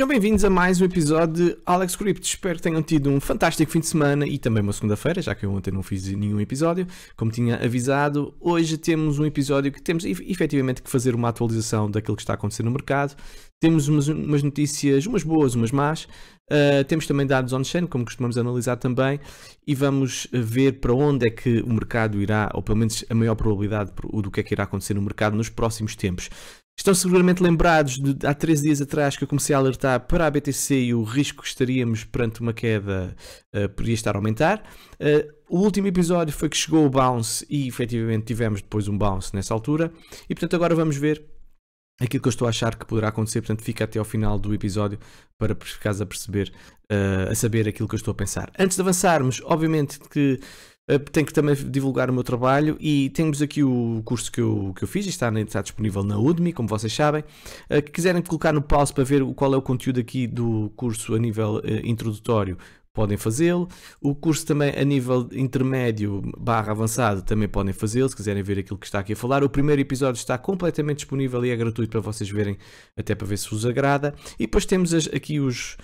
Sejam bem-vindos a mais um episódio de Alex Crypt. Espero que tenham tido um fantástico fim de semana e também uma segunda-feira, já que eu ontem não fiz nenhum episódio. Como tinha avisado, hoje temos um episódio que temos efetivamente que fazer uma atualização daquilo que está acontecendo no mercado. Temos umas, umas notícias, umas boas, umas más. Uh, temos também dados on-chain, como costumamos analisar também, e vamos ver para onde é que o mercado irá, ou pelo menos a maior probabilidade do que é que irá acontecer no mercado nos próximos tempos. Estão seguramente lembrados de há 13 dias atrás que eu comecei a alertar para a BTC e o risco que estaríamos perante uma queda uh, podia estar a aumentar. Uh, o último episódio foi que chegou o bounce e efetivamente tivemos depois um bounce nessa altura. E portanto agora vamos ver aquilo que eu estou a achar que poderá acontecer. Portanto fica até ao final do episódio para ficares a perceber, uh, a saber aquilo que eu estou a pensar. Antes de avançarmos, obviamente que eh, tenho que também divulgar o meu trabalho e temos aqui o curso que eu, que eu fiz, está, né, está disponível na Udemy, como vocês sabem. Eh, que quiserem colocar no pause para ver qual é o conteúdo aqui do curso a nível eh, introdutório, podem fazê-lo. O curso também a nível intermédio barra avançado também podem fazê-lo, se quiserem ver aquilo que está aqui a falar. O primeiro episódio está completamente disponível e é gratuito para vocês verem, até para ver se vos agrada. E depois temos aqui os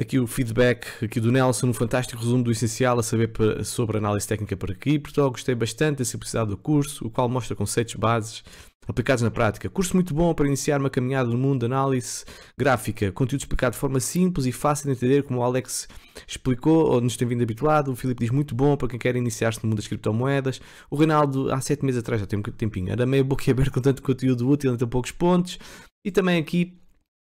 Aqui o feedback aqui do Nelson, um fantástico resumo do essencial a saber para, sobre análise técnica para cripto. Gostei bastante da simplicidade do curso, o qual mostra conceitos bases aplicados na prática. Curso muito bom para iniciar uma caminhada no mundo de análise gráfica. Conteúdo explicado de forma simples e fácil de entender, como o Alex explicou, ou nos tem vindo habituado. O Filipe diz muito bom para quem quer iniciar-se no mundo das criptomoedas. O Reinaldo, há sete meses atrás, já tem um tempinho, era meio aberta com tanto conteúdo útil em tão poucos pontos. E também aqui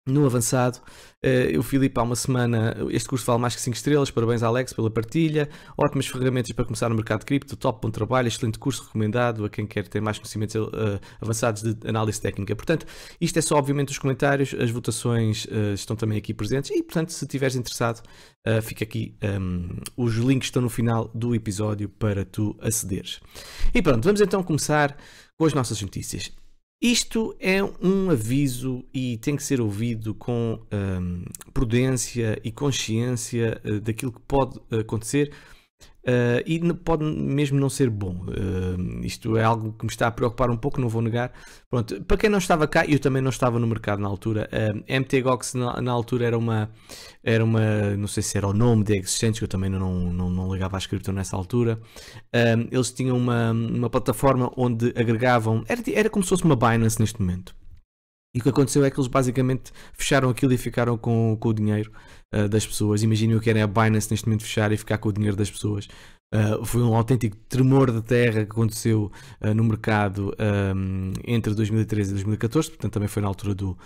no avançado. Uh, eh, o Filipe, há uma semana, este curso vale mais que 5 estrelas. Parabéns, Alex, pela partilha. Ótimas ferramentas para começar no mercado de cripto. Top, bom trabalho. Excelente curso recomendado a quem quer ter mais conhecimentos uh, avançados de análise técnica. Portanto, isto é só, obviamente, os comentários. As votações uh, estão também aqui presentes. E, portanto, se estiveres interessado, fica aqui. Um, ehm, os links estão no final do episódio para tu acederes. E pronto, vamos então começar com as nossas notícias. Isto é um aviso e tem que ser ouvido com hum, prudência e consciência eh, daquilo que pode acontecer Uh, e pode mesmo não ser bom. Uh, isto é algo que me está a preocupar um pouco, não vou negar. Pronto, para quem não estava cá, eu também não estava no mercado na altura. Uh, eh, MTGOX na, na, altura era uma, era uma, não sei se era o nome de existentes, que eu também não, não, não ligava à cripto nessa altura. Uh, eles tinham uma, uma plataforma onde agregavam, era, era como se fosse uma Binance neste momento e o que aconteceu é que eles basicamente fecharam aquilo e ficaram com, com o dinheiro uh, das pessoas. Imaginem o que era a Binance neste momento fechar e ficar com o dinheiro das pessoas. Uh, foi um autêntico tremor de terra que aconteceu uh, no mercado um, ehm, entre 2013 e 2014, portanto também foi na altura do,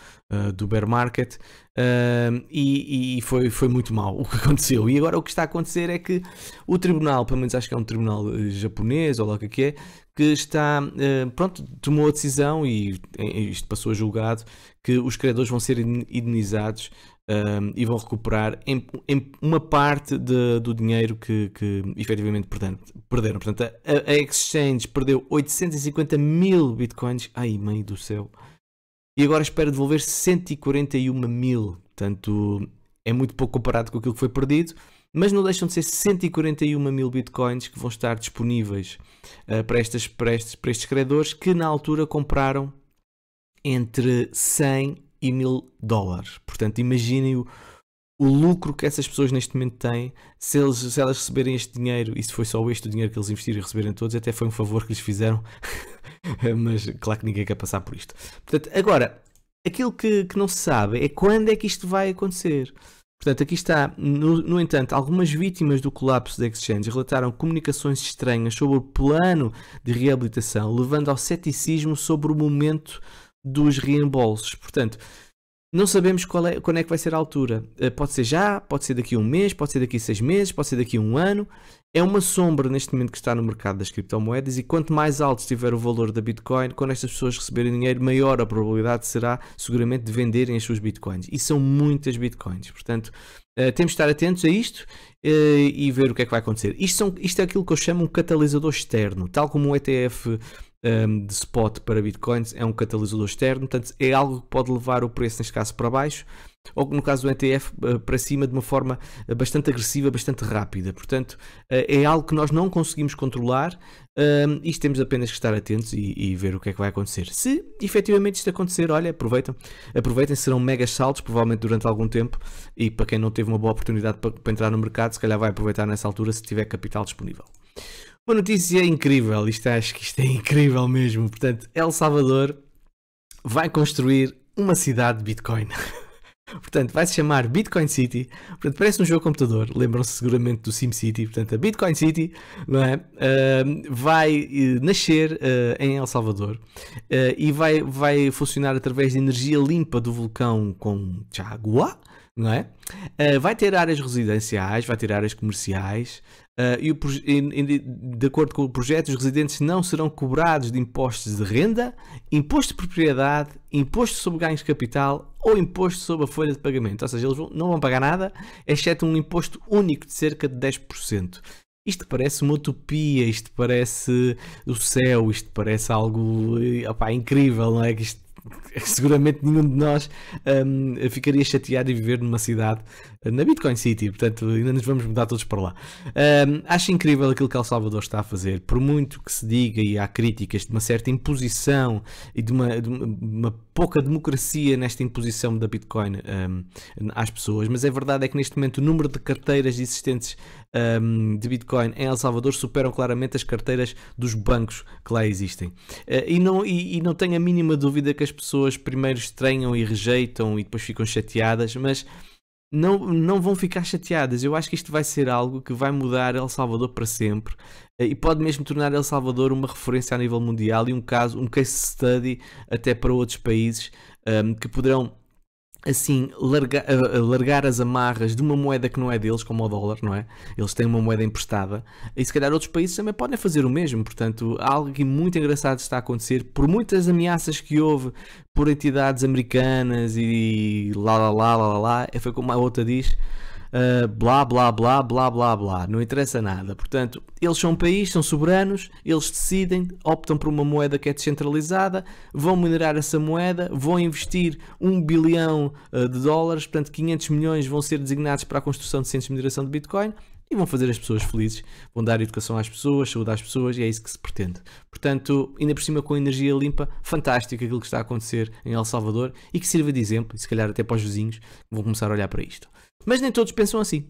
do bear market, ehm, e, e, foi, foi muito mal o que aconteceu. E agora o que está a acontecer é que o tribunal, pelo menos acho que é um tribunal japonês ou lá o que é, é que está, eh, pronto, tomou a decisão e isto passou a julgado que os credores vão ser indenizados um, ehm, e vão recuperar em, em uma parte de, do dinheiro que, que efetivamente perderam. perderam. Portanto, a, a, Exchange perdeu 850 mil bitcoins. Ai, mãe do céu! E agora espera devolver 141 mil. Portanto, é muito pouco comparado com aquilo que foi perdido mas não deixam de ser 141 mil bitcoins que vão estar disponíveis uh, para, estas, para, estes, para estes credores que na altura compraram entre 100 e 1000 dólares. Portanto, imaginem o, o lucro que essas pessoas neste momento têm, se, eles, se elas receberem este dinheiro, e se foi só este o dinheiro que eles investiram e receberem todos, até foi um favor que lhes fizeram, mas claro que ninguém quer passar por isto. Portanto, agora, aquilo que, que não se sabe é quando é que isto vai acontecer. Portanto, aqui está. No, no, entanto, algumas vítimas do colapso da Exchange relataram comunicações estranhas sobre o plano de reabilitação, levando ao ceticismo sobre o momento dos reembolsos. Portanto, não sabemos qual é, quando é que vai ser a altura. Eh, pode ser já, pode ser daqui a um mês, pode ser daqui a seis meses, pode ser daqui a um ano. É uma sombra neste momento que está no mercado das criptomoedas e quanto mais alto estiver o valor da Bitcoin, quando estas pessoas receberem dinheiro, maior a probabilidade será seguramente de venderem as suas Bitcoins. E são muitas Bitcoins. Portanto, eh, temos de estar atentos a isto eh, e ver o que é que vai acontecer. Isto, são, isto é aquilo que eu chamo um catalisador externo, tal como o ETF um, de spot para bitcoins é um catalisador externo, portanto é algo que pode levar o preço, neste caso, para baixo, ou no caso do ETF, ah, para cima de uma forma ah, bastante agressiva, bastante rápida. Portanto, ah, é algo que nós não conseguimos controlar um, e temos apenas que estar atentos e, e, ver o que é que vai acontecer. Se efetivamente isto acontecer, olha, aproveitem, aproveitem, serão mega saltos, provavelmente durante algum tempo, e para quem não teve uma boa oportunidade para, para entrar no mercado, se calhar vai aproveitar nessa altura se tiver capital disponível. Uma notícia incrível, isto acho que isto é incrível mesmo. Portanto, El Salvador vai construir uma cidade de Bitcoin. Portanto, vai se chamar Bitcoin City. Portanto, parece um jogo de computador. Lembram-se seguramente do SimCity. Portanto, a Bitcoin City não é? Uh, vai eh, nascer uh, em El Salvador uh, e vai, vai funcionar através de energia limpa do vulcão com Chagua. Não é? vai ter áreas residenciais, vai ter áreas comerciais, Uh, e, o, e, de acordo com o projeto, os residentes não serão cobrados de impostos de renda, imposto de propriedade, imposto sobre ganhos de capital ou imposto sobre a folha de pagamento. Ou seja, eles vão, não vão pagar nada, exceto um imposto único de cerca de 10%. Isto parece uma utopia, isto parece o céu, isto parece algo eh, incrível, não é? Que isto seguramente nenhum de nós um, ficaria chateado em viver numa cidade eh, na Bitcoin City, portanto ainda nos vamos mudar todos para lá. Um, acho incrível aquilo que El Salvador está a fazer, por muito que se diga e há críticas de uma certa imposição e de uma, de uma pouca democracia nesta imposição da Bitcoin um, às pessoas, mas a verdade é que neste momento o número de carteiras existentes um, de Bitcoin em El Salvador superam claramente as carteiras dos bancos que lá existem. Uh, e, não, e, e, não tenho a mínima dúvida que as pessoas primeiro estranham e rejeitam e depois ficam chateadas, mas não, não vão ficar chateadas. Eu acho que isto vai ser algo que vai mudar El Salvador para sempre uh, e pode mesmo tornar El Salvador uma referência a nível mundial e um caso, um case study até para outros países um, que poderão assim larga, largar as amarras de uma moeda que não é deles, como o dólar, não é? Eles têm uma moeda emprestada e se calhar outros países também podem fazer o mesmo. Portanto, algo muito engraçado está a acontecer por muitas ameaças que houve por entidades americanas e lá lá lá lá lá, é, foi como a outra diz uh, blá blá blá blá blá blá, não interessa nada. Portanto, eles são um país, são soberanos, eles decidem, optam por uma moeda que é descentralizada, vão minerar essa moeda, vão investir um bilhão uh, de dólares, portanto 500 milhões vão ser designados para a construção de centros de mineração de Bitcoin e vão fazer as pessoas felizes, vão dar educação às pessoas, saúde às pessoas e é isso que se pretende. Portanto, ainda por cima com energia limpa, fantástico aquilo que está a acontecer em El Salvador e que sirva de exemplo, e se calhar até para os vizinhos que vão começar a olhar para isto. Mas nem todos pensam assim.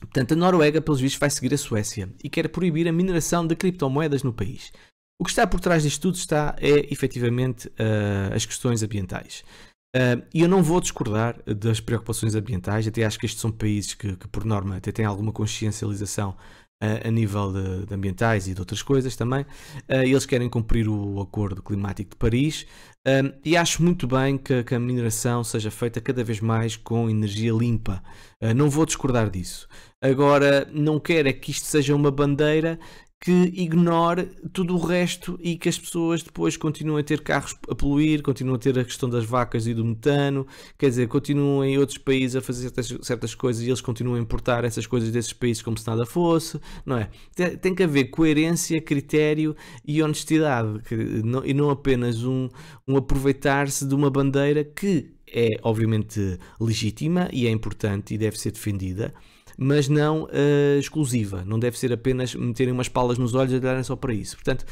Portanto, a Noruega, pelos vistos, vai seguir a Suécia e quer proibir a mineração de criptomoedas no país. O que está por trás disto tudo está, é efetivamente uh, as questões ambientais. Uh, e eu não vou discordar das preocupações ambientais, até acho que estes são países que, que por norma, até têm alguma consciencialização a nível de, de, ambientais e de outras coisas também. Ah, eles querem cumprir o Acordo Climático de Paris e acho muito bem que, que a mineração seja feita cada vez mais com energia limpa. Ah, não vou discordar disso. Agora, não quero é que isto seja uma bandeira que ignore tudo o resto e que as pessoas depois continuem a ter carros a poluir, continuem a ter a questão das vacas e do metano, quer dizer, continuam em outros países a fazer certas, certas coisas e eles continuam a importar essas coisas desses países como se nada fosse, não é? Tem, tem que haver coerência, critério e honestidade, que, não, e não apenas um, um aproveitar-se de uma bandeira que é obviamente legítima e é importante e deve ser defendida, mas não uh, exclusiva. Não deve ser apenas meterem umas palas nos olhos e olharem só para isso. Portanto,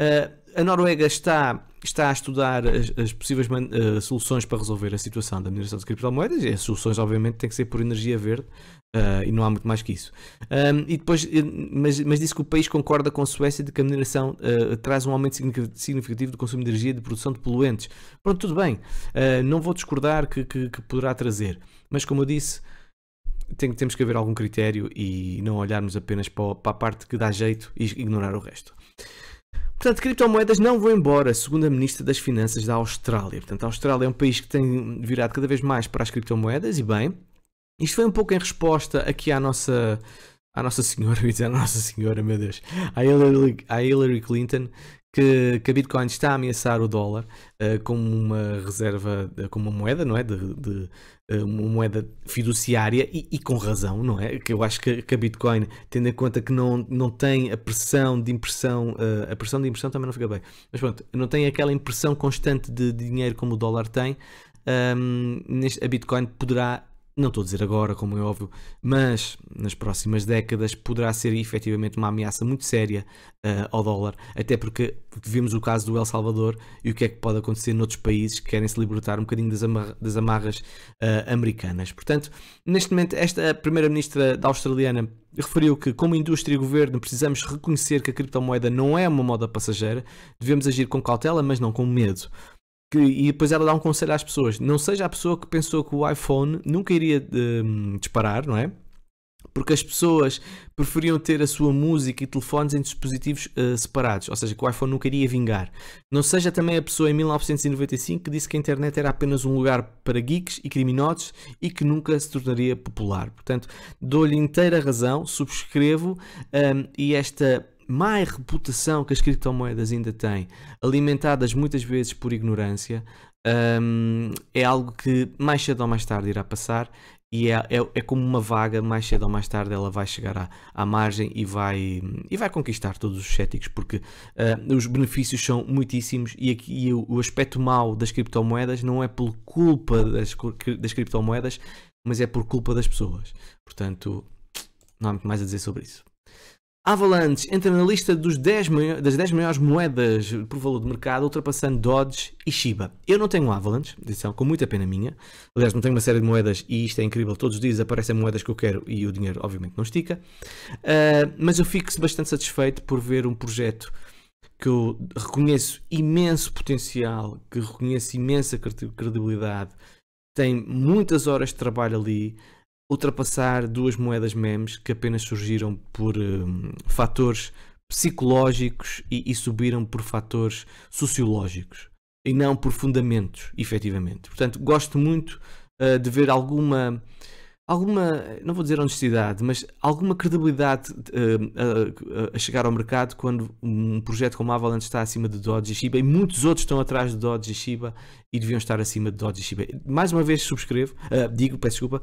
uh, a Noruega está, está a estudar as, as possíveis uh, soluções para resolver a situação da mineração de criptomoedas e as soluções, obviamente, têm que ser por energia verde e não há muito mais que isso. Um, e depois, mas, mas disse que o país concorda com a Suécia de que a mineração traz um aumento significativo do consumo de energia e de produção de poluentes. Pronto, tudo bem, não vou discordar que, que, que poderá trazer, mas como eu disse tem, temos que haver algum critério e não olharmos apenas para, para a parte que dá jeito e ignorar o resto. Portanto, criptomoedas não vão embora, segundo a Ministra das Finanças da Austrália. Portanto, a Austrália é um país que tem virado cada vez mais para as criptomoedas e bem. Isto foi um pouco em resposta aqui à nossa, à nossa senhora, eu ia dizer à nossa senhora, meu Deus, à Hillary, à Hillary Clinton, que, que a Bitcoin está a ameaçar o dólar uh, como uma reserva, eh, como uma moeda, não é? De, de eh, uma moeda fiduciária e, e, com razão, não é? Que eu acho que, que, a Bitcoin, tendo em conta que não, não tem a pressão de impressão, uh, a pressão de impressão também não fica bem, mas pronto, não tem aquela impressão constante de, de dinheiro como o dólar tem. Um, ehm, a Bitcoin poderá não estou a dizer agora, como é óbvio, mas nas próximas décadas poderá ser efetivamente uma ameaça muito séria uh, ao dólar, até porque vimos o caso do El Salvador e o que é que pode acontecer noutros países que querem se libertar um bocadinho das, das amarras uh, americanas. Portanto, neste momento, esta primeira-ministra da australiana referiu que, como indústria e governo, precisamos reconhecer que a criptomoeda não é uma moda passageira, devemos agir com cautela, mas não com medo que, e depois ela dá um conselho às pessoas. Não seja a pessoa que pensou que o iPhone nunca iria um, disparar, não é? Porque as pessoas preferiam ter a sua música e telefones em dispositivos uh, separados, ou seja, que o iPhone nunca iria vingar. Não seja também a pessoa em 1995 que disse que a internet era apenas um lugar para geeks e criminosos e que nunca se tornaria popular. Portanto, dou-lhe inteira razão, subscrevo um, e esta má reputação que as criptomoedas ainda têm, alimentadas muitas vezes por ignorância, um, é algo que mais cedo ou mais tarde irá passar e é, é, é, como uma vaga, mais cedo ou mais tarde ela vai chegar à, à margem e vai, e vai conquistar todos os céticos, porque uh, os benefícios são muitíssimos e aqui e o, o, aspecto mau das criptomoedas não é por culpa das, das criptomoedas, mas é por culpa das pessoas. Portanto, não há muito mais a dizer sobre isso. Avalanche entra na lista 10 das 10 maiores moedas por valor de mercado, ultrapassando Dodge e Shiba. Eu não tenho Avalanche, edição com muita pena minha. Aliás, não tenho uma série de moedas e isto é incrível. Todos os dias aparecem moedas que eu quero e o dinheiro, obviamente, não estica. Uh, mas eu fico bastante satisfeito por ver um projeto que eu reconheço imenso potencial, que reconheço imensa credibilidade, tem muitas horas de trabalho ali ultrapassar duas moedas memes que apenas surgiram por um, fatores psicológicos e, e, subiram por fatores sociológicos e não por fundamentos, efetivamente. Portanto, gosto muito uh, de ver alguma, alguma, não vou dizer honestidade, mas alguma credibilidade uh, uh, a chegar ao mercado quando um projeto como a Avalanche está acima de Dodge e Shiba e muitos outros estão atrás de Dodge e Shiba e deviam estar acima de Dodge e Shiba. Mais uma vez subscrevo, eh, digo, peço desculpa,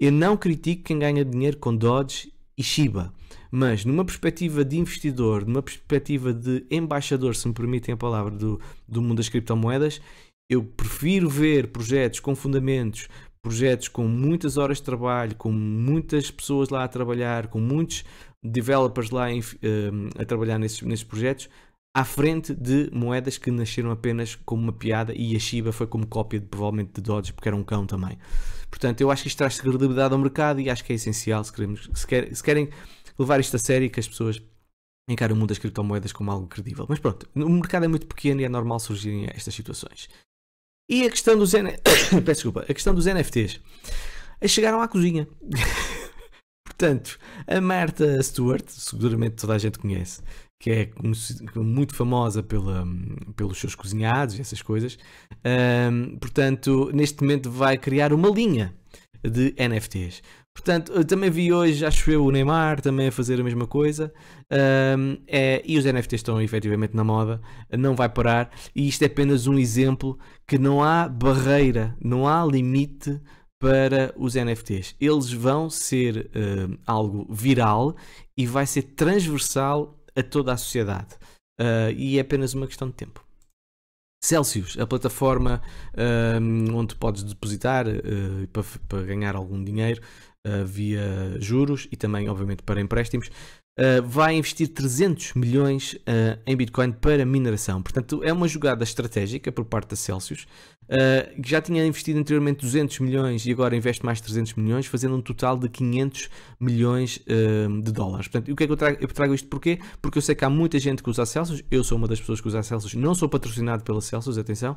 eu não critico quem ganha dinheiro com Dodge e Shiba, mas numa perspectiva de investidor, numa perspectiva de embaixador, se me permitem a palavra, do, do mundo das criptomoedas, eu prefiro ver projetos com fundamentos, projetos com muitas horas de trabalho, com muitas pessoas lá a trabalhar, com muitos developers lá em, eh, a trabalhar nesses, nesses projetos, à frente de moedas que nasceram apenas como uma piada e a Shiba foi como cópia de, provavelmente de Dodge porque era um cão também. Portanto, eu acho que isto traz credibilidade ao mercado e acho que é essencial se, queremos, se, quer, se querem levar isto a sério e que as pessoas encaram o mundo das criptomoedas como algo credível. Mas pronto, o mercado é muito pequeno e é normal surgirem estas situações. E a questão dos, N... desculpa, a questão dos NFTs. Chegaram à cozinha. Portanto, a Marta Stewart, seguramente toda a gente conhece, é que é muito famosa pela, pelos seus cozinhados e essas coisas. Um, portanto, neste momento vai criar uma linha de NFTs. Portanto, também vi hoje, acho eu, o Neymar também a fazer a mesma coisa. Um, é, e os NFTs estão efetivamente na moda, não vai parar. E isto é apenas um exemplo que não há barreira, não há limite para os NFTs. Eles vão ser algo viral e vai ser transversal a toda a sociedade. Uh, e é apenas uma questão de tempo. Celsius, a plataforma onde podes depositar uh, para, para, ganhar algum dinheiro uh, via juros e também, obviamente, para empréstimos, uh, vai investir 300 milhões em Bitcoin para mineração. Portanto, é uma jogada estratégica por parte da Celsius uh, que já tinha investido anteriormente 200 milhões e agora investe mais 300 milhões, fazendo um total de 500 milhões uh, de dólares. Portanto, e o que é que eu trago? Eu trago isto porquê? Porque eu sei que há muita gente que usa Celsius, eu sou uma das pessoas que usa Celsius, não sou patrocinado pela Celsius, atenção,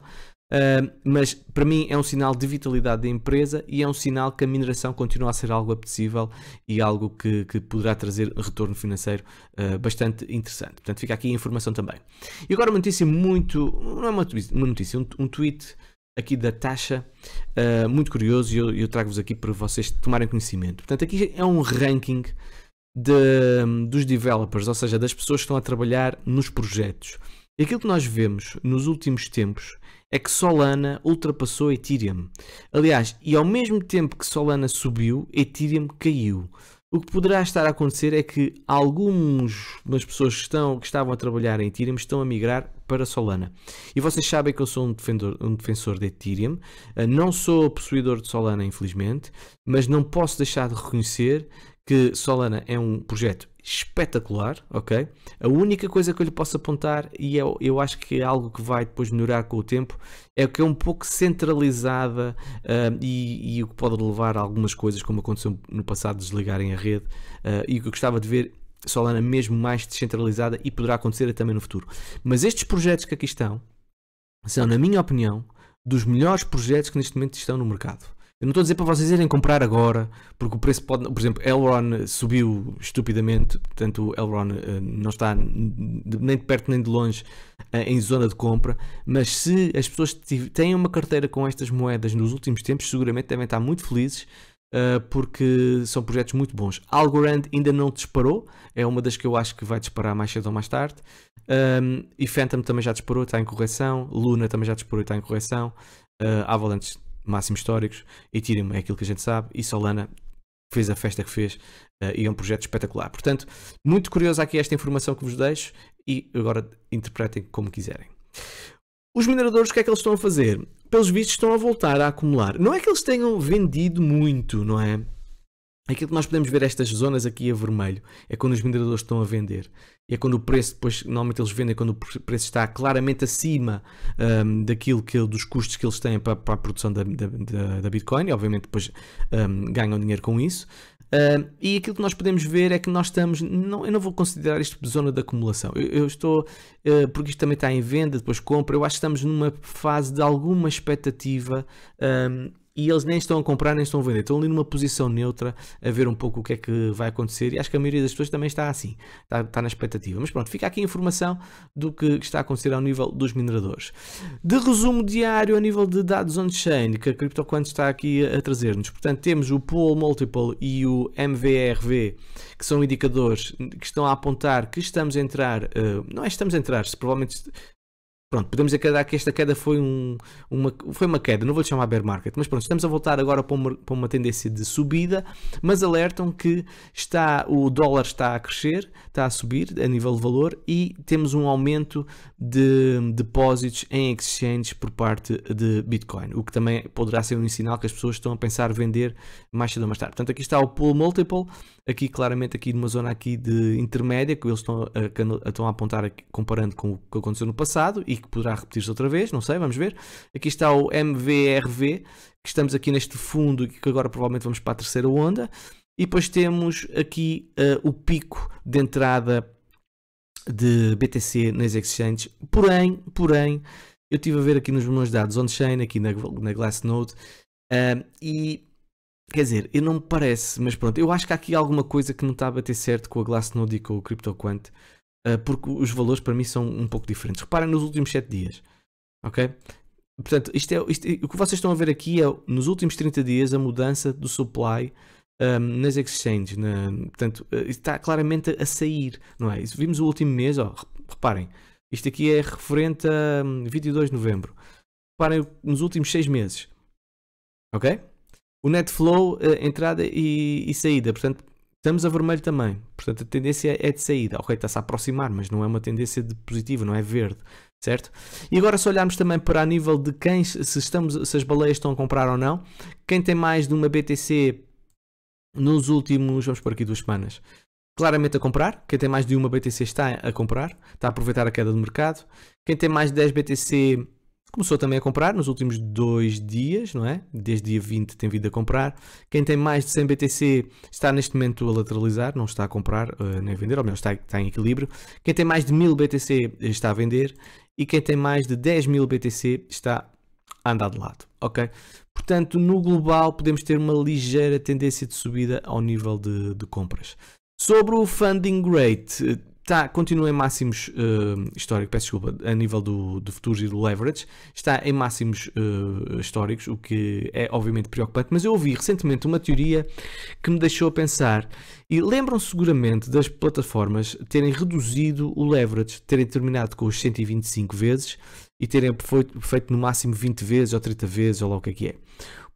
uh, mas para mim é um sinal de vitalidade da empresa e é um sinal que a mineração continua a ser algo apetecível e algo que, que poderá trazer retorno financeiro bastante interessante. Portanto, fica aqui a informação também. E agora uma notícia muito, não é uma, uma notícia, um, um tweet aqui da taxa, uh, muito curioso, e eu, eu trago-vos aqui para vocês tomarem conhecimento. Portanto, aqui é um ranking de, dos developers, ou seja, das pessoas que estão a trabalhar nos projetos. E aquilo que nós vemos nos últimos tempos é que Solana ultrapassou Ethereum. Aliás, e ao mesmo tempo que Solana subiu, Ethereum caiu. O que poderá estar a acontecer é que algumas pessoas que, estão, que estavam a trabalhar em Ethereum estão a migrar para Solana. E vocês sabem que eu sou um, defendor, um defensor de Ethereum, eh, não sou possuidor de Solana, infelizmente, mas não posso deixar de reconhecer que Solana é um projeto espetacular, ok? A única coisa que eu lhe posso apontar, e eu, é, eu acho que é algo que vai depois melhorar com o tempo, é que é um pouco centralizada uh, e, e, o que pode levar a algumas coisas, como aconteceu no passado, desligarem a rede, uh, e o que eu gostava de ver Solana mesmo mais descentralizada e poderá acontecer também no futuro. Mas estes projetos que aqui estão são, na minha opinião, dos melhores projetos que neste momento estão no mercado. Eu não estou a dizer para vocês irem comprar agora, porque o preço pode. Por exemplo, Elrond subiu estupidamente, portanto, Elrond uh, não está nem de perto nem de longe uh, em zona de compra. Mas se as pessoas têm uma carteira com estas moedas nos últimos tempos, seguramente devem estar muito felizes. Uh, porque são projetos muito bons. Algorand ainda não disparou, é uma das que eu acho que vai disparar mais cedo ou mais tarde. Um, ehm, e Phantom também já disparou, está em correção. Luna também já disparou e está em correção. Uh, Avalanche máximos históricos, Ethereum é aquilo que a gente sabe, e Solana fez a festa que fez uh, e é um projeto espetacular. Portanto, muito curioso aqui esta informação que vos deixo e agora interpretem como quiserem. Os mineradores, o que é que eles estão a fazer? Pelos vistos, estão a voltar a acumular. Não é que eles tenham vendido muito, não é? Aquilo que nós podemos ver estas zonas aqui a vermelho é quando os mineradores estão a vender. É quando o preço, depois, normalmente eles vendem quando o preço está claramente acima um, daquilo que dos custos que eles têm para, para a produção da, da, da Bitcoin. obviamente depois um, ganham dinheiro com isso. Um, e aquilo que nós podemos ver é que nós estamos. Não, eu não vou considerar isto zona de acumulação. Eu, eu estou. Uh, porque isto também está em venda, depois compra. Eu acho que estamos numa fase de alguma expectativa hum, e eles nem estão a comprar nem estão a vender, estão ali numa posição neutra a ver um pouco o que é que vai acontecer e acho que a maioria das pessoas também está assim, está, está na expectativa. Mas pronto, fica aqui a informação do que está a acontecer ao nível dos mineradores. De resumo diário a nível de dados on-chain que a CryptoQuant está aqui a trazer-nos, portanto temos o Pool Multiple e o MVRV que são indicadores que estão a apontar que estamos a entrar, eh, não é estamos a entrar, se provavelmente Pronto, podemos acreditar que esta queda foi, um, uma, foi uma queda, não vou chamar bear market, mas pronto, estamos a voltar agora para uma, para uma tendência de subida, mas alertam que está, o dólar está a crescer, está a subir a nível de valor e temos um aumento de depósitos em exchanges por parte de Bitcoin, o que também poderá ser um sinal que as pessoas estão a pensar vender mais cedo ou mais tarde. Portanto, aqui está o pool multiple, Aqui, claramente, aqui numa zona aqui de intermédia, que eles estão a, estão a apontar aqui, comparando com o que aconteceu no passado e que poderá repetir-se outra vez, não sei, vamos ver. Aqui está o MVRV, que estamos aqui neste fundo e que agora provavelmente vamos para a terceira onda. E depois temos aqui uh, o pico de entrada de BTC nas exchanges. Porém, porém, eu estive a ver aqui nos meus dados on-chain, aqui na, na Glassnode, uh, e Quer dizer, eu não me parece, mas pronto, eu acho que há aqui alguma coisa que não está a bater certo com a Glassnode e com o CryptoQuant, uh, porque os valores para mim são um pouco diferentes. Reparem nos últimos 7 dias, ok? Portanto, isto é, isto, o que vocês estão a ver aqui é, nos últimos 30 dias, a mudança do supply um, ehm, nas exchanges. Na, portanto, eh, está claramente a sair, não é? Isso, vimos o último mês, ó, reparem, isto aqui é referente a 22 hum, de novembro. Reparem nos últimos 6 meses, ok? o net flow, eh, entrada e, e, saída. Portanto, estamos a vermelho também. Portanto, a tendência é de saída. Ok, está-se a aproximar, mas não é uma tendência de positiva, não é verde. Certo? E agora, se olharmos também para a nível de quem, se, estamos, se as baleias estão a comprar ou não, quem tem mais de uma BTC nos últimos, vamos por aqui, duas semanas, claramente a comprar. Quem tem mais de uma BTC está a comprar, está a aproveitar a queda do mercado. Quem tem mais de 10 BTC Começou também a comprar nos últimos dois dias, não é? Desde dia 20 tem vindo a comprar. Quem tem mais de 100 BTC está neste momento a lateralizar, não está a comprar uh, nem a vender, ou melhor, está, está, em equilíbrio. Quem tem mais de 1000 BTC está a vender e quem tem mais de 10 mil BTC está a andar de lado, ok? Portanto, no global podemos ter uma ligeira tendência de subida ao nível de, de compras. Sobre o funding rate, eh, está, continua em máximos uh, históricos, peço desculpa, a nível do, do futuro e do leverage, está em máximos uh, históricos, o que é obviamente preocupante, mas eu ouvi recentemente uma teoria que me deixou a pensar, e lembram-se seguramente das plataformas terem reduzido o leverage, terem terminado com os 125 vezes e terem feito, feito no máximo 20 vezes ou 30 vezes, ou lá o que é que é.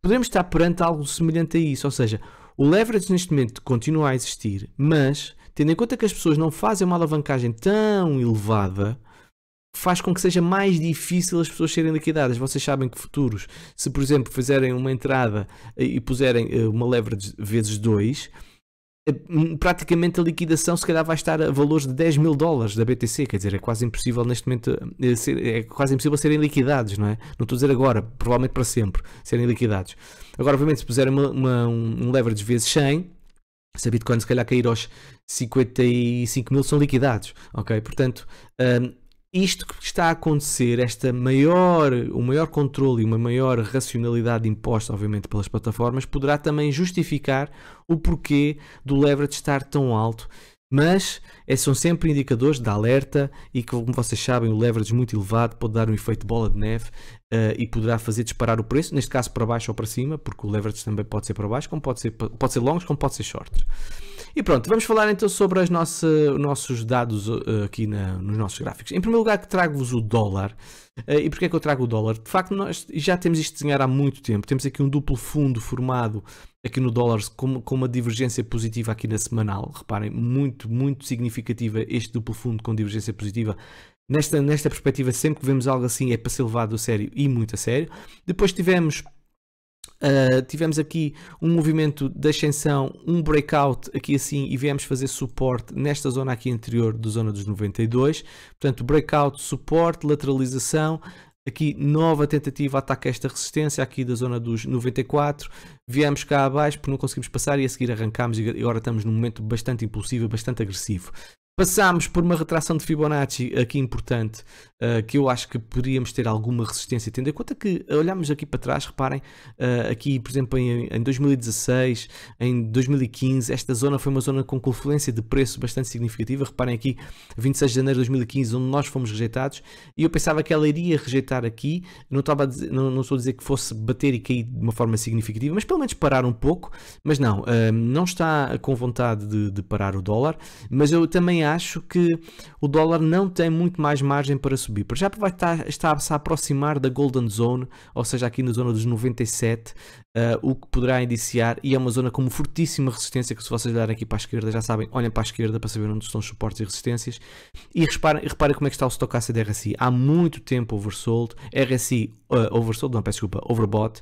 Podemos estar perante algo semelhante a isso, ou seja, o leverage neste momento continua a existir, mas tendo em conta que as pessoas não fazem uma alavancagem tão elevada, faz com que seja mais difícil as pessoas serem liquidadas. Vocês sabem que futuros, se por exemplo fizerem uma entrada e puserem eh, uma leverage vezes 2, eh, hum, praticamente a liquidação se calhar vai estar a valores de 10 mil dólares da BTC, quer dizer, é quase impossível neste momento, eh, é quase impossível serem liquidados, não é? Não estou a dizer agora, provavelmente para sempre, serem liquidados. Agora, obviamente, se puserem uma, uma, um leverage vezes 100, se a Bitcoin se calhar cair aos 55 mil são liquidados, ok? Portanto, um, isto que está a acontecer, esta maior, o maior controle e uma maior racionalidade imposta, obviamente, pelas plataformas, poderá também justificar o porquê do leverage estar tão alto mas esses é, são sempre indicadores de alerta e que, como vocês sabem, o leverage muito elevado pode dar um efeito bola de neve uh, e poderá fazer disparar o preço, neste caso para baixo ou para cima, porque o leverage também pode ser para baixo, como pode ser, pode ser longos, como pode ser shorts. E pronto, vamos falar então sobre os nossos dados uh, aqui na, nos nossos gráficos. Em primeiro lugar, que trago-vos o dólar. Uh, e porquê é que eu trago o dólar? De facto, nós já temos isto desenhado há muito tempo. Temos aqui um duplo fundo formado aqui no dólar com, com uma divergência positiva aqui na semanal. Reparem, muito, muito significativa este duplo fundo com divergência positiva. Nesta, nesta perspectiva, sempre que vemos algo assim é para ser levado a sério e muito a sério. Depois tivemos Uh, tivemos aqui um movimento de ascensão, um breakout aqui assim e viemos fazer suporte nesta zona aqui anterior da zona dos 92. Portanto, breakout, suporte, lateralização, aqui nova tentativa ataca esta resistência aqui da zona dos 94 viemos cá abaixo porque não conseguimos passar e a seguir arrancámos e agora estamos num momento bastante impulsivo, bastante agressivo Passámos por uma retração de Fibonacci aqui importante, uh, que eu acho que poderíamos ter alguma resistência, tendo em conta que eh, olhamos aqui para trás, reparem, uh, aqui por exemplo em, em, 2016, em 2015, esta zona foi uma zona com confluência de preço bastante significativa, reparem aqui 26 de janeiro de 2015, onde nós fomos rejeitados, e eu pensava que ela iria rejeitar aqui, não, estava dizer, não, não estou a dizer que fosse bater e cair de uma forma significativa, mas pelo menos parar um pouco, mas não, uh, não está com vontade de, de parar o dólar, mas eu também acho que o dólar não tem muito mais margem para subir. Por já vai estar, a se aproximar da Golden Zone, ou seja, aqui na zona dos 97, uh, eh, o que poderá indiciar, e é uma zona com uma fortíssima resistência, que se vocês olharem aqui para a esquerda, já sabem, olhem para a esquerda para saber onde estão os suportes e resistências. E reparem, reparem como é que está o estocástico da RSI. Há muito tempo oversold, RSI uh, eh, oversold, não, peço desculpa, overbought,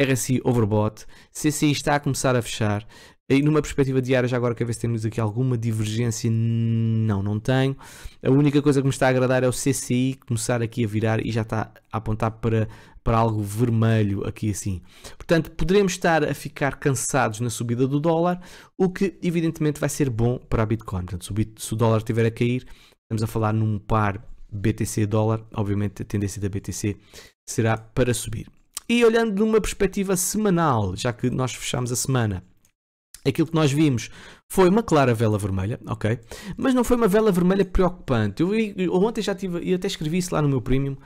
RSI overbought, CCI está a começar a fechar, e numa perspectiva diária, já agora quero ver se temos aqui alguma divergência. Não, não tenho. A única coisa que me está a agradar é o CCI começar aqui a virar e já está a apontar para, para algo vermelho aqui assim. Portanto, poderemos estar a ficar cansados na subida do dólar, o que evidentemente vai ser bom para a Bitcoin. Portanto, se o, se o dólar estiver a cair, estamos a falar num par BTC dólar, obviamente a tendência da BTC será para subir. E olhando numa perspectiva semanal, já que nós fechamos a semana aquilo que nós vimos foi uma clara vela vermelha, ok? Mas não foi uma vela vermelha preocupante. Eu, eu ontem já tive, e até escrevi isso lá no meu premium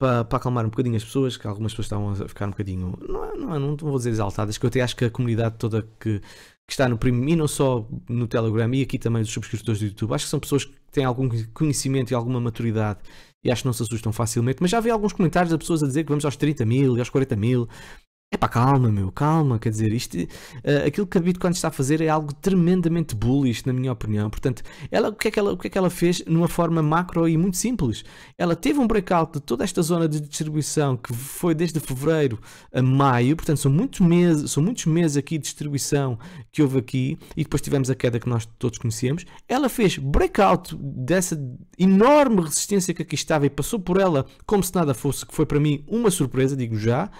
para, para acalmar um bocadinho as pessoas, que algumas pessoas estavam a ficar um bocadinho, não, é, não, é, não vou dizer exaltadas, que eu até acho que a comunidade toda que, que está no premium, e não só no Telegram, e aqui também os subscritores do YouTube, acho que são pessoas que têm algum conhecimento e alguma maturidade e acho que não se assustam facilmente, mas já vi alguns comentários de pessoas a dizer que vamos aos 30 mil e aos 40 mil é calma, meu, calma, quer dizer, isto, uh, aquilo que a Bitcoin está a fazer é algo tremendamente bullish, na minha opinião. Portanto, ela, o, que é que ela, o que é que ela fez numa forma macro e muito simples? Ela teve um breakout de toda esta zona de distribuição que foi desde fevereiro a maio, portanto, são muitos meses, são muitos meses aqui de distribuição que houve aqui e depois tivemos a queda que nós todos conhecemos. Ela fez breakout dessa enorme resistência que aqui estava e passou por ela como se nada fosse, que foi para mim uma surpresa, digo já.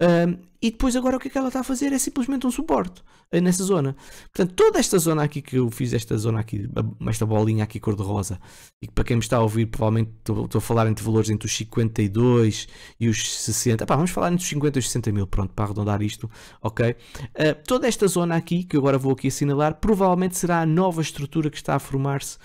Um, e depois agora o que é que ela está a fazer é simplesmente um suporte eh, nessa zona. Portanto, toda esta zona aqui que eu fiz, esta zona aqui, esta bolinha aqui cor-de-rosa, e para quem me está a ouvir, provavelmente estou, estou a falar entre valores entre os 52 e os 60. Epá, vamos falar entre os 50 e os 60 mil, pronto, para arredondar isto, ok? Uh, toda esta zona aqui, que eu agora vou aqui assinalar, provavelmente será a nova estrutura que está a formar-se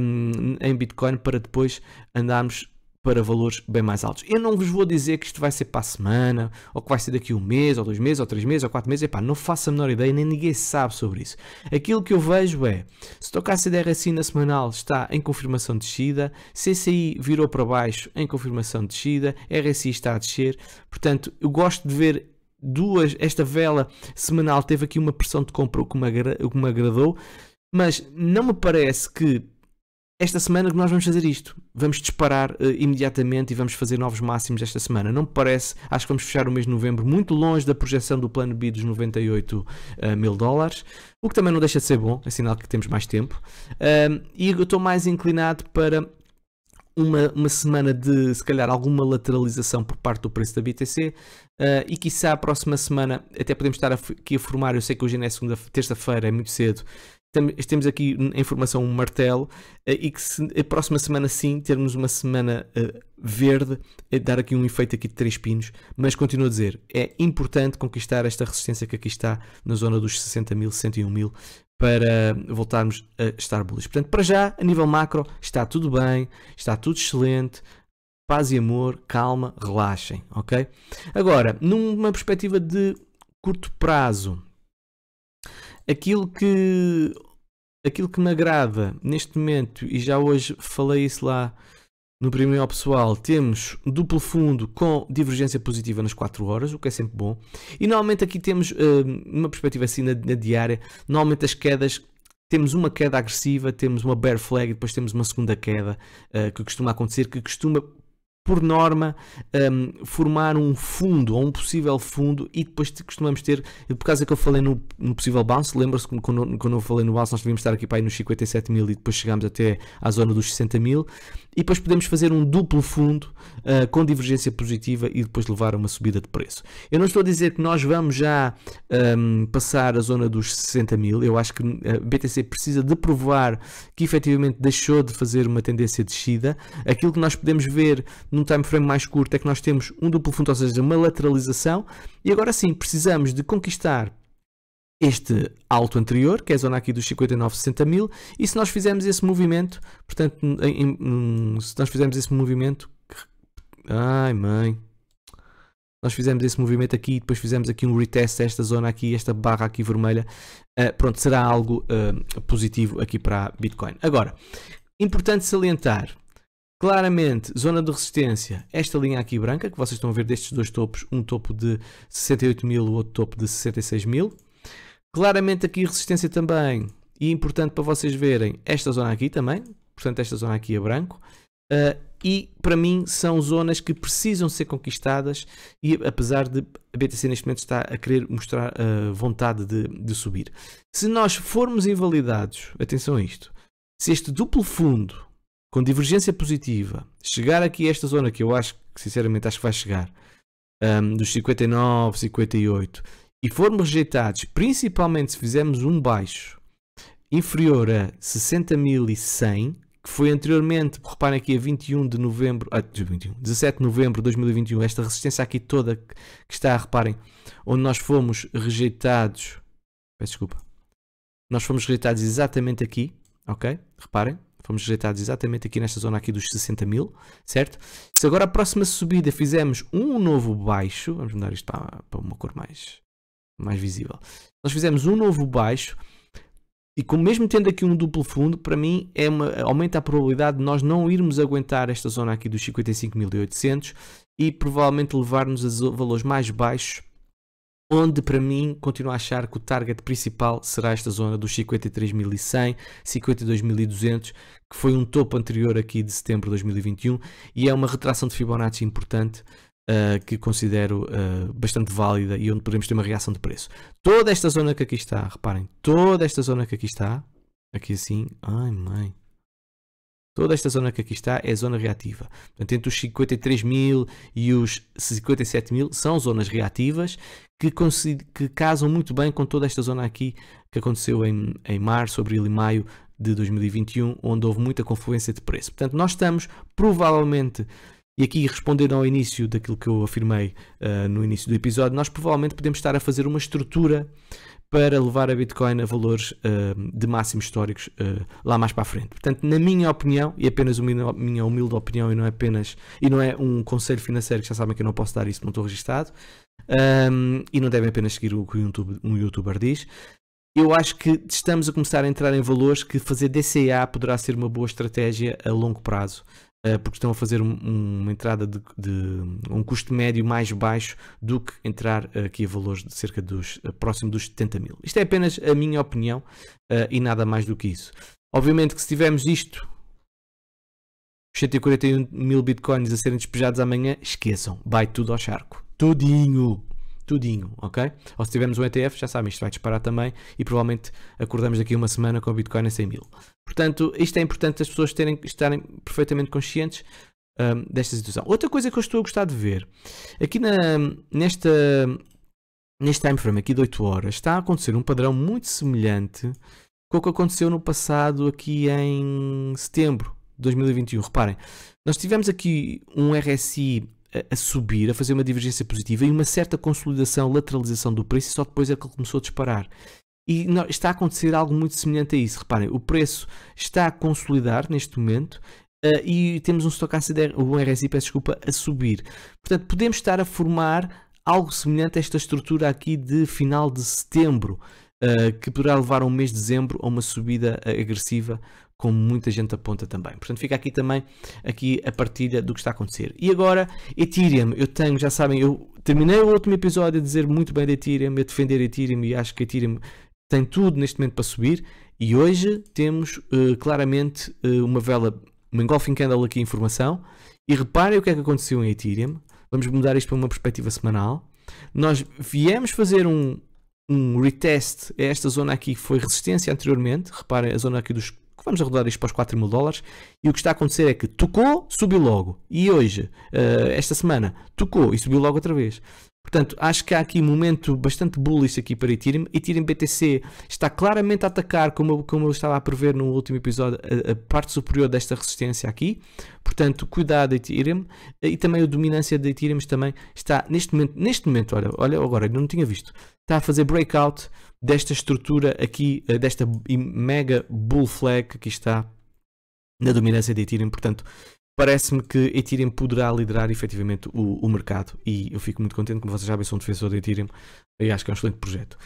um, em Bitcoin para depois andarmos para valores bem mais altos. Eu não vos vou dizer que isto vai ser para a semana, ou que vai ser daqui a um mês, ou dois meses, ou três meses, ou quatro meses. Epá, não faço a menor ideia, nem ninguém sabe sobre isso. Aquilo que eu vejo é, se tocar a assim na semanal está em confirmação de descida, CCI virou para baixo em confirmação de descida, RSI está a descer. Portanto, eu gosto de ver duas, esta vela semanal teve aqui uma pressão de compra que me agradou, mas não me parece que esta semana que nós vamos fazer isto. Vamos disparar uh, imediatamente e vamos fazer novos máximos esta semana. Não me parece, acho que vamos fechar o mês de novembro muito longe da projeção do plano B dos 98 uh, eh, mil dólares, o que também não deixa de ser bom, é sinal que temos mais tempo. Uh, e eu estou mais inclinado para uma, uma semana de, se calhar, alguma lateralização por parte do preço da BTC uh, eh, e, quiçá, a próxima semana até podemos estar aqui a formar, eu sei que hoje é segunda, terça-feira, é muito cedo, temos aqui em formação um martelo eh, e que se, a próxima semana sim termos uma semana eh, verde, dar aqui um efeito aqui de três pinos, mas continuo a dizer, é importante conquistar esta resistência que aqui está na zona dos 60 mil, 61 mil, para voltarmos a estar bullish. Portanto, para já, a nível macro, está tudo bem, está tudo excelente, paz e amor, calma, relaxem, ok? Agora, numa perspectiva de curto prazo, Aquilo que, aquilo que me agrada neste momento, e já hoje falei isso lá no primeiro ao pessoal, temos duplo fundo com divergência positiva nas 4 horas, o que é sempre bom. E normalmente aqui temos, numa eh, perspectiva assim na, na diária, normalmente as quedas temos uma queda agressiva, temos uma bear flag, depois temos uma segunda queda uh, que costuma acontecer, que costuma por norma, um, formar um fundo ou um possível fundo e depois costumamos ter, por causa que eu falei no, no possível bounce, lembra-se que quando, quando eu falei no bounce nós devíamos estar aqui para aí nos 57 mil e depois chegámos até à zona dos 60 mil, e depois podemos fazer um duplo fundo uh, com divergência positiva e depois levar a uma subida de preço. Eu não estou a dizer que nós vamos já um, ah, passar a zona dos 60 mil, eu acho que a ah, BTC precisa de provar que efetivamente deixou de fazer uma tendência descida. Aquilo que nós podemos ver num time frame mais curto é que nós temos um duplo fundo, ou seja, uma lateralização, e agora sim precisamos de conquistar este alto anterior, que é a zona aqui dos 59, 60 mil, e se nós fizermos esse movimento, portanto, em, em, se nós fizermos esse movimento, ai mãe, nós fizemos esse movimento aqui e depois fizemos aqui um retest a esta zona aqui, esta barra aqui vermelha, uh, pronto, será algo uh, positivo aqui para Bitcoin. Agora, importante salientar, claramente, zona de resistência, esta linha aqui branca, que vocês estão a ver destes dois topos, um topo de 68 mil, o outro topo de 66 mil, Claramente aqui resistência também. E importante para vocês verem esta zona aqui também. Portanto, esta zona aqui é branco. Uh, e para mim são zonas que precisam ser conquistadas e apesar de a BTC neste momento está a querer mostrar uh, vontade de, de, subir. Se nós formos invalidados, atenção a isto, se este duplo fundo com divergência positiva chegar aqui a esta zona que eu acho que sinceramente acho que vai chegar um, ehm, dos 59, 58 e formos rejeitados, principalmente se fizermos um baixo inferior a 60.100, que foi anteriormente, reparem aqui, a 21 de novembro, a 21, 17 de novembro de 2021, esta resistência aqui toda que está, reparem, onde nós fomos rejeitados, peço desculpa, nós fomos rejeitados exatamente aqui, ok? Reparem, fomos rejeitados exatamente aqui nesta zona aqui dos 60 mil, certo? Se agora a próxima subida fizermos um novo baixo, vamos mudar isto para, para uma cor mais, mais visível. Nós fizemos um novo baixo e como mesmo tendo aqui um duplo fundo, para mim é uma, aumenta a probabilidade de nós não irmos aguentar esta zona aqui dos 55.800 e provavelmente levar-nos a valores mais baixos, onde para mim continuo a achar que o target principal será esta zona dos 53.100, 52.200, que foi um topo anterior aqui de setembro de 2021 e é uma retração de Fibonacci importante uh, que considero uh, bastante válida e onde podemos ter uma reação de preço. Toda esta zona que aqui está, reparem, toda esta zona que aqui está, aqui assim, ai mãe. Toda esta zona que aqui está é zona reativa. Portanto, entre os 53 mil e os 57 mil são zonas reativas que, que, casam muito bem com toda esta zona aqui que aconteceu em, em março, abril e maio de 2021, onde houve muita confluência de preço. Portanto, nós estamos provavelmente e aqui, respondendo ao início daquilo que eu afirmei uh, no início do episódio, nós provavelmente podemos estar a fazer uma estrutura para levar a Bitcoin a valores uh, de máximos históricos uh, lá mais para a frente. Portanto, na minha opinião, e apenas a minha humilde opinião, e não é apenas e não é um conselho financeiro que já sabem que eu não posso dar isso, não estou registado, um, e não devem apenas seguir o que YouTube, um youtuber diz. Eu acho que estamos a começar a entrar em valores que fazer DCA poderá ser uma boa estratégia a longo prazo. Eh, porque estão a fazer um, uma entrada de, de, um custo médio mais baixo do que entrar aqui a valores de cerca dos eh, próximo dos 70 mil. Isto é apenas a minha opinião uh, e nada mais do que isso. Obviamente que se tivermos isto, 141 mil bitcoins a serem despejados amanhã, esqueçam, vai tudo ao charco. Tudinho! tudinho, ok? Ou se tivermos um ETF, já sabem, isto vai disparar também e provavelmente acordamos daqui uma semana com o Bitcoin a 100 mil. Portanto, isto é importante as pessoas terem, estarem perfeitamente conscientes um, desta situação. Outra coisa que eu estou a gostar de ver, aqui na, nesta, neste time frame aqui de 8 horas, está a acontecer um padrão muito semelhante com o que aconteceu no passado aqui em setembro de 2021. Reparem, nós tivemos aqui um RSI a subir, a fazer uma divergência positiva e uma certa consolidação, lateralização do preço, e só depois é que ele começou a disparar. E está a acontecer algo muito semelhante a isso. Reparem, o preço está a consolidar neste momento uh, e temos um stochastic, um RSI, peço desculpa, a subir. Portanto, podemos estar a formar algo semelhante a esta estrutura aqui de final de setembro, uh, que poderá levar um mês de dezembro a uma subida eh, agressiva como muita gente aponta também. Portanto, fica aqui também aqui a partilha do que está a acontecer. E agora, Ethereum, eu tenho, já sabem, eu terminei o último episódio a dizer muito bem de Ethereum, a defender Ethereum e acho que Ethereum tem tudo neste momento para subir. E hoje temos uh, claramente uh, uma vela, uma engulfing candle aqui em formação. E reparem o que é que aconteceu em Ethereum. Vamos mudar isto para uma perspectiva semanal. Nós viemos fazer um, um retest a esta zona aqui que foi resistência anteriormente. Reparem a zona aqui dos vamos arredondar isto para os 4 mil dólares, e o que está a acontecer é que tocou, subiu logo, e hoje, uh, esta semana, tocou e subiu logo outra vez. Portanto, acho que há aqui um momento bastante bullish aqui para Ethereum. Ethereum BTC está claramente a atacar, como eu, como eu estava a prever no último episódio, a, a parte superior desta resistência aqui. Portanto, cuidado Ethereum eh, e também a dominância da Ethereum também está neste momento, neste momento, olha, olha agora, não tinha visto, está a fazer breakout desta estrutura aqui, eh, desta mega bull flag que está na dominância da Ethereum, portanto, parece-me que Ethereum poderá liderar efetivamente o, o mercado e eu fico muito contente, como vocês sabem, sou um defensor da de Ethereum e acho que é um excelente projeto.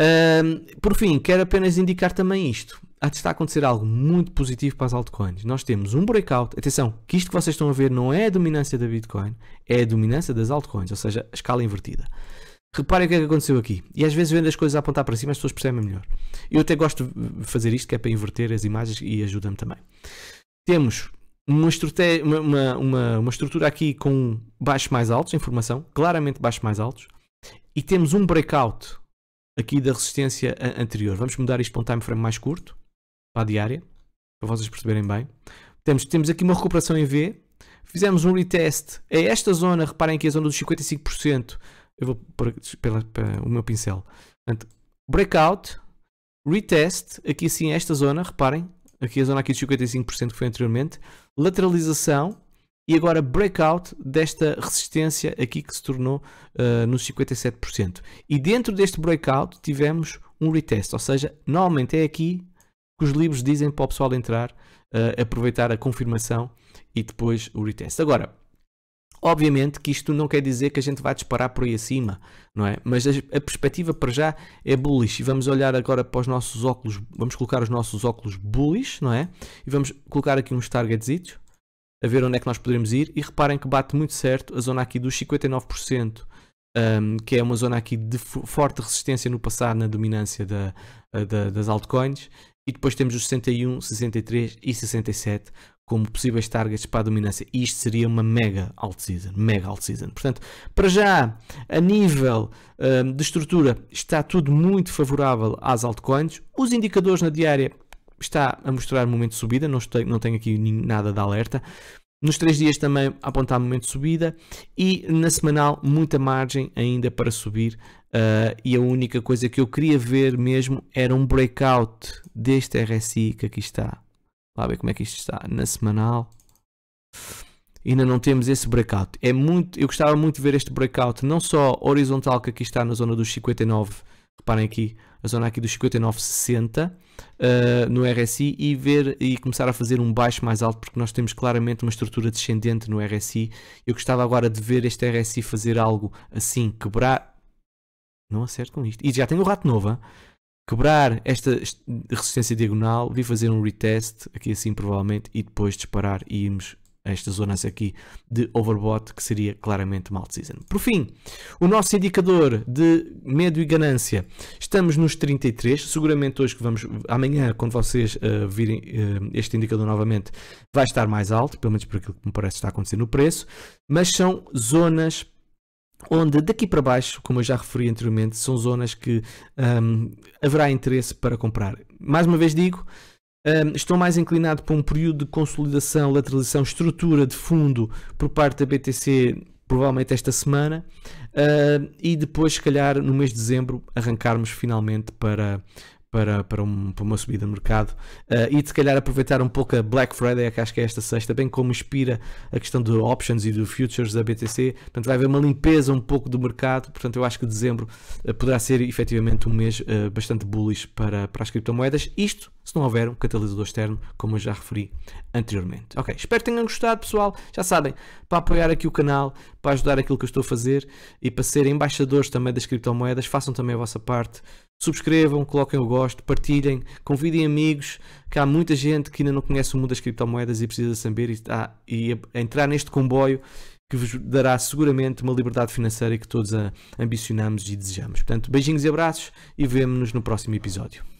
Um, por fim, quero apenas indicar também isto. Há de estar a acontecer algo muito positivo para as altcoins. Nós temos um breakout. Atenção, que isto que vocês estão a ver não é a dominância da Bitcoin, é a dominância das altcoins, ou seja, a escala invertida. Reparem o que é que aconteceu aqui. E às vezes vendo as coisas a apontar para cima, as pessoas percebem melhor. Eu até gosto de fazer isto, que é para inverter as imagens e ajuda-me também. Temos uma, uma, uma, uma estrutura aqui com baixos mais altos, informação, claramente baixos mais altos. E temos um breakout aqui da resistência anterior. Vamos mudar isto para um time frame mais curto, para a diária, para vocês perceberem bem. Temos, temos aqui uma recuperação em V, fizemos um retest a esta zona, reparem que é a zona dos 55%, eu vou pôr o meu pincel. Portanto, breakout, retest, aqui assim esta zona, reparem, aqui a zona aqui dos 55% que foi anteriormente, lateralização, e agora breakout desta resistência aqui que se tornou uh, nos 57%. E dentro deste breakout tivemos um retest, ou seja, normalmente é aqui que os livros dizem para o pessoal entrar, uh, aproveitar a confirmação e depois o retest. Agora, Obviamente que isto não quer dizer que a gente vai disparar por aí acima, não é? Mas a, a, perspectiva para já é bullish. E vamos olhar agora para os nossos óculos, vamos colocar os nossos óculos bullish, não é? E vamos colocar aqui uns targets a ver onde é que nós poderemos ir e reparem que bate muito certo a zona aqui dos 59%, um, que é uma zona aqui de forte resistência no passado na dominância da, da, das altcoins e depois temos os 61, 63 e 67 como possíveis targets para a dominância. E isto seria uma mega alt season, mega alt season. Portanto, para já, a nível um, de estrutura, está tudo muito favorável às altcoins. Os indicadores na diária está a mostrar momento de subida, não, estou, não tenho aqui nada de alerta. Nos três dias também apontar momento de subida e na semanal muita margem ainda para subir. Uh, e a única coisa que eu queria ver mesmo era um breakout deste RSI que aqui está. Lá ver como é que isto está na semanal. Ainda não temos esse breakout. É muito, eu gostava muito de ver este breakout, não só horizontal que aqui está na zona dos 59 reparem aqui, a zona aqui dos 59,60 uh, eh, no RSI e ver e começar a fazer um baixo mais alto porque nós temos claramente uma estrutura descendente no RSI. Eu gostava agora de ver este RSI fazer algo assim, quebrar... Não acerto com isto. E já tenho o rato novo, hein? quebrar esta resistência diagonal, vir fazer um retest, aqui assim provavelmente, e depois disparar e irmos estas zonas aqui de overbought, que seria claramente mal season. Por fim, o nosso indicador de medo e ganância, estamos nos 33, seguramente hoje que vamos, amanhã, quando vocês uh, virem uh, este indicador novamente, vai estar mais alto, pelo menos por aquilo que me parece está acontecendo no preço, mas são zonas onde daqui para baixo, como eu já referi anteriormente, são zonas que um, ehm, haverá interesse para comprar. Mais uma vez digo, estou mais inclinado para um período de consolidação, lateralização, estrutura de fundo por parte da BTC, provavelmente esta semana, uh, e depois, se calhar, no mês de dezembro, arrancarmos finalmente para para, para, um, para uma subida de mercado uh, e de se calhar aproveitar um pouco a Black Friday, que acho que é esta sexta, bem como inspira a questão de options e do futures da BTC, portanto vai haver uma limpeza um pouco do mercado, portanto eu acho que dezembro uh, poderá ser efetivamente um mês uh, bastante bullish para, para as criptomoedas, isto se não houver um catalisador externo, como eu já referi anteriormente. Ok, espero que tenham gostado pessoal, já sabem, para apoiar aqui o canal, para ajudar aquilo que eu estou a fazer e para serem embaixadores também das criptomoedas, façam também a vossa parte, Subscrevam, coloquem o gosto, partilhem, convidem amigos, que há muita gente que ainda não conhece o mundo das criptomoedas e precisa saber e, e entrar neste comboio que vos dará seguramente uma liberdade financeira que todos ambicionamos e desejamos. Portanto, beijinhos e abraços e vemo-nos no próximo episódio.